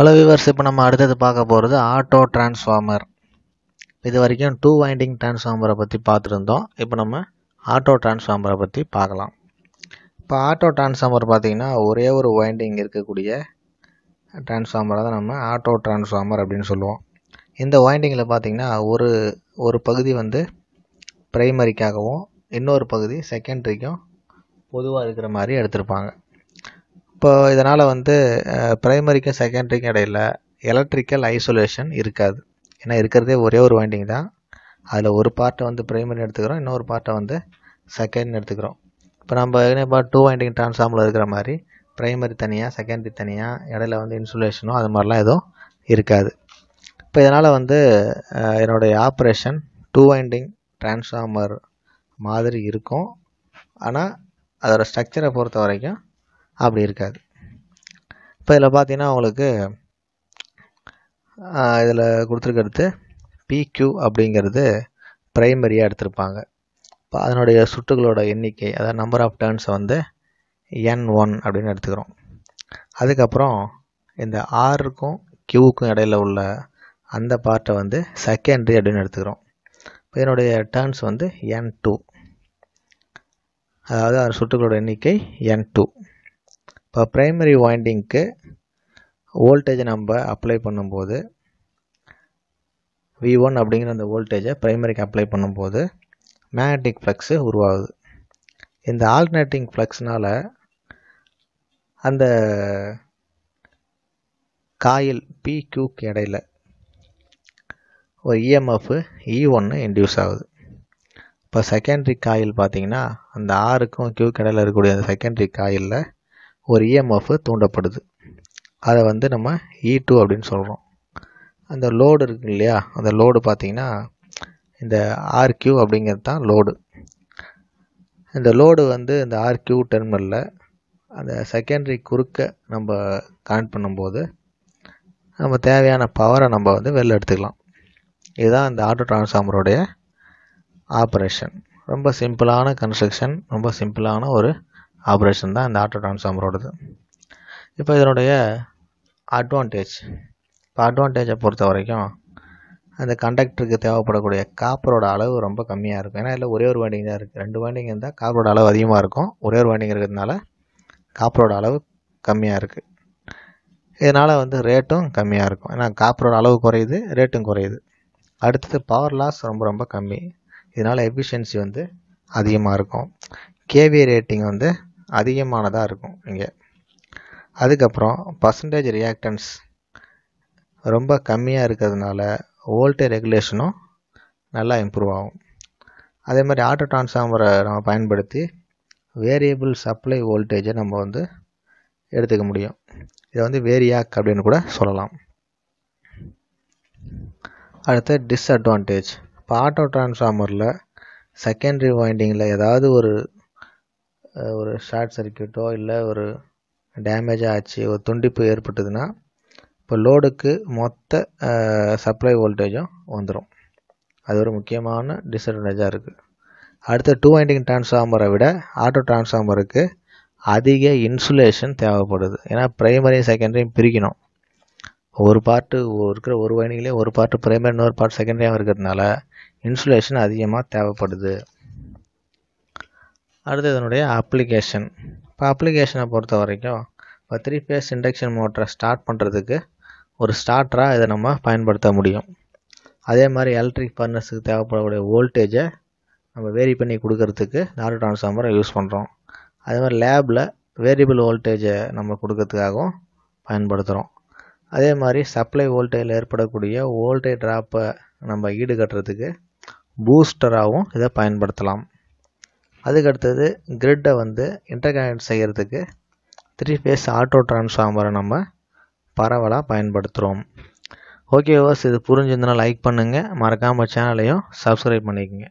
hello viewers இப்போ நம்ம அடுத்தது பார்க்க போகிறது ஆட்டோ டிரான்ஸ்ஃபார்மர் இது வரைக்கும் டூ வைண்டிங் டிரான்ஸ்ஃபார்மரை பற்றி பார்த்துருந்தோம் இப்போ நம்ம ஆட்டோ டிரான்ஸ்ஃபார்மரை பற்றி பார்க்கலாம் இப்போ ஆட்டோ டிரான்ஸ்ஃபார்மர் பார்த்திங்கன்னா ஒரே ஒரு வைண்டிங் இருக்கக்கூடிய டிரான்ஸ்ஃபார்மரை தான் நம்ம ஆட்டோ டிரான்ஸ்ஃபார்மர் அப்படின்னு சொல்லுவோம் இந்த வைண்டிங்கில் பார்த்திங்கன்னா ஒரு ஒரு பகுதி வந்து ப்ரைமரிக்காகவும் இன்னொரு பகுதி செகண்டரிக்கும் பொதுவாக இருக்கிற மாதிரி எடுத்திருப்பாங்க இப்போ இதனால் வந்து ப்ரைமரிக்கும் செகண்டரிக்கும் இடையில் எலக்ட்ரிக்கல் ஐசோலேஷன் இருக்காது ஏன்னா இருக்கிறதே ஒரே ஒரு வைண்டிங் தான் அதில் ஒரு பார்ட்டை வந்து ப்ரைமரி எடுத்துக்கிறோம் இன்னொரு பார்ட்டை வந்து செகண்ட் எடுத்துக்கிறோம் இப்போ நம்ம இப்போ டூ வைண்டிங் டிரான்ஸ்ஃபார்மில் இருக்கிற மாதிரி ப்ரைமரி தனியாக செகண்டரி தனியாக இடையில வந்து இன்சுலேஷனோ அது மாதிரிலாம் எதுவும் இருக்காது இப்போ இதனால் வந்து என்னுடைய ஆப்ரேஷன் டூ வைண்டிங் டிரான்ஸ்ஃபார்மர் மாதிரி இருக்கும் ஆனால் அதோடய ஸ்ட்ரக்சரை பொறுத்த வரைக்கும் அப்படி இருக்காது இப்போ இதில் பார்த்தீங்கன்னா உங்களுக்கு இதில் கொடுத்துருக்கிறது பிக்யூ அப்படிங்கிறது ப்ரைமரியாக எடுத்திருப்பாங்க இப்போ அதனுடைய சுட்டுகளோட எண்ணிக்கை அதாவது நம்பர் ஆஃப் டேர்ன்ஸை வந்து என் ஒன் அப்படின்னு எடுத்துக்கிறோம் அதுக்கப்புறம் இந்த ஆறுக்கும் கியூவுக்கும் இடையில் உள்ள அந்த பார்ட்டை வந்து செகண்டரி அப்படின்னு எடுத்துக்கிறோம் இப்போ இதனுடைய டேர்ன்ஸ் வந்து என் டூ அதாவது அதன் சுட்டுகளோட எண்ணிக்கை என் டூ இப்போ ப்ரைமரி வாயிண்டிங்க்கு வோல்டேஜை நம்ம அப்ளை பண்ணும்போது வி ஒன் அப்படிங்கிற அந்த வோல்டேஜை ப்ரைமரிக்கு அப்ளை பண்ணும்போது மேக்னட்டிக் ஃப்ளக்ஸு உருவாகுது இந்த ஆல்டர்னேட்டிங் ஃப்ளக்ஸ்னால் அந்த காயில் பிக்யூக்கு இடையில் ஒரு இஎம்எஃப் இ ஒன்று இன்டியூஸ் ஆகுது இப்போ செகண்டரி காயில் பார்த்தீங்கன்னா அந்த ஆறுக்கும் கியூக்கு இடையில் இருக்கக்கூடிய அந்த செகண்டரி காயிலில் ஒரு இஎம்எஃப் e தூண்டப்படுது அதை வந்து நம்ம இ e டூ அப்படின்னு சொல்கிறோம் அந்த லோடு இருக்கு இல்லையா அந்த லோடு பார்த்தீங்கன்னா இந்த ஆர்கியூ அப்படிங்கிறது தான் லோடு இந்த லோடு வந்து இந்த ஆர்கியூ டெர்மினலில் அந்த செகண்டரி குறுக்க நம்ம கனெக்ட் பண்ணும்போது நம்ம தேவையான பவரை நம்ம வந்து வெளில எடுத்துக்கலாம் இதுதான் இந்த ஆட்டோ டிரான்ஸ்ஃபார்மருடைய ஆப்ரேஷன் ரொம்ப சிம்பிளான கன்ஸ்ட்ரக்ஷன் ரொம்ப சிம்பிளான ஒரு ஆப்ரேஷன் தான் இந்த ஆட்டோ டிரான்ஸ்ஃபார்மரோடது இப்போ இதனுடைய அட்வான்டேஜ் இப்போ அட்வான்டேஜை பொறுத்த வரைக்கும் அந்த கண்டக்டருக்கு தேவைப்படக்கூடிய காப்பரோட அளவு ரொம்ப கம்மியாக இருக்கும் ஏன்னா இல்லை ஒரே ஒரு வேண்டிங் தான் இருக்குது ரெண்டு வேண்டிங் இருந்தால் காப்பரோட அளவு அதிகமாக இருக்கும் ஒரே ஒரு வேண்டிங் இருக்கிறதுனால காப்பரோட அளவு கம்மியாக இருக்குது இதனால் வந்து ரேட்டும் கம்மியாக இருக்கும் ஏன்னா காப்பரோட அளவு குறையுது ரேட்டும் குறையுது அடுத்தது பவர் லாஸ் ரொம்ப ரொம்ப கம்மி இதனால் எஃபிஷியன்சி வந்து அதிகமாக இருக்கும் கேவி ரேட்டிங் வந்து அதிகமானதாக இருக்கும் இங்கே அதுக்கப்புறம் பர்சன்டேஜ் ரியாக்டன்ஸ் ரொம்ப கம்மியாக இருக்கிறதுனால வோல்டேஜ் ரெகுலேஷனும் நல்லா இம்ப்ரூவ் ஆகும் அதே மாதிரி ஆட்டோ டிரான்ஸ்ஃபார்மரை நம்ம பயன்படுத்தி வேரியபிள் சப்ளை வோல்டேஜை நம்ம வந்து எடுத்துக்க முடியும் இதை வந்து வேரியாக் அப்படின்னு கூட சொல்லலாம் அடுத்த டிஸ்அட்வான்டேஜ் இப்போ ஆட்டோ டிரான்ஸ்ஃபார்மரில் செகண்டரி வைண்டிங்கில் ஏதாவது ஒரு ஒரு ஷார்ட் சர்க்கியூட்டோ இல்லை ஒரு டேமேஜாக ஆச்சு ஒரு துண்டிப்பு ஏற்பட்டதுன்னா இப்போ லோடுக்கு மொத்த சப்ளை வோல்டேஜும் வந்துடும் அது ஒரு முக்கியமான டிஸ்அட்வான்டேஜாக இருக்குது அடுத்த டூ வைண்டிங் டிரான்ஸ்ஃபார்மரை விட ஆட்டோ டிரான்ஸ்ஃபார்மருக்கு அதிக இன்சுலேஷன் தேவைப்படுது ஏன்னா ப்ரைமரியும் செகண்டரியும் பிரிக்கணும் ஒரு பார்ட்டு இருக்கிற ஒரு வைண்டிங்லேயே ஒரு பார்ட்டு ப்ரைமரி இன்னொரு பார்ட் செகண்டரியாகவும் இருக்கிறதுனால இன்சுலேஷன் அதிகமாக தேவைப்படுது அடுத்து இதனுடைய அப்ளிகேஷன் இப்போ அப்ளிகேஷனை பொறுத்த வரைக்கும் இப்போ த்ரீ ஃபேஸ் இண்டக்ஷன் மோட்டரை ஸ்டார்ட் பண்ணுறதுக்கு ஒரு ஸ்டார்டராக இதை நம்ம பயன்படுத்த முடியும் அதே மாதிரி எலக்ட்ரிக் ஃபர்னஸுக்கு தேவைப்படக்கூடிய வோல்டேஜை நம்ம வேரி பண்ணி கொடுக்கறதுக்கு நாடு டிரான்ஸ்ஃபார்மரை யூஸ் பண்ணுறோம் அதே மாதிரி லேபில் வேரியபிள் வோல்டேஜை நம்ம கொடுக்கறதுக்காகவும் பயன்படுத்துகிறோம் அதே மாதிரி சப்ளை வோல்டேஜில் ஏற்படக்கூடிய வோல்டேஜ் ட்ராப்பை நம்ம ஈடுகட்டுறதுக்கு பூஸ்டராகவும் இதை பயன்படுத்தலாம் அதுக்கு அடுத்தது கிரிட்டை வந்து இன்டர்கனெக்ட் செய்கிறதுக்கு த்ரீ ஃபேஸ் ஆட்டோ டிரான்ஸ்ஃபார்மரை நம்ம பரவலாக பயன்படுத்துகிறோம் ஓகே ஓஸ் இது புரிஞ்சிருந்தனா லைக் பண்ணுங்கள் மறக்காமல் சேனலையும் சப்ஸ்கிரைப் பண்ணிக்கோங்க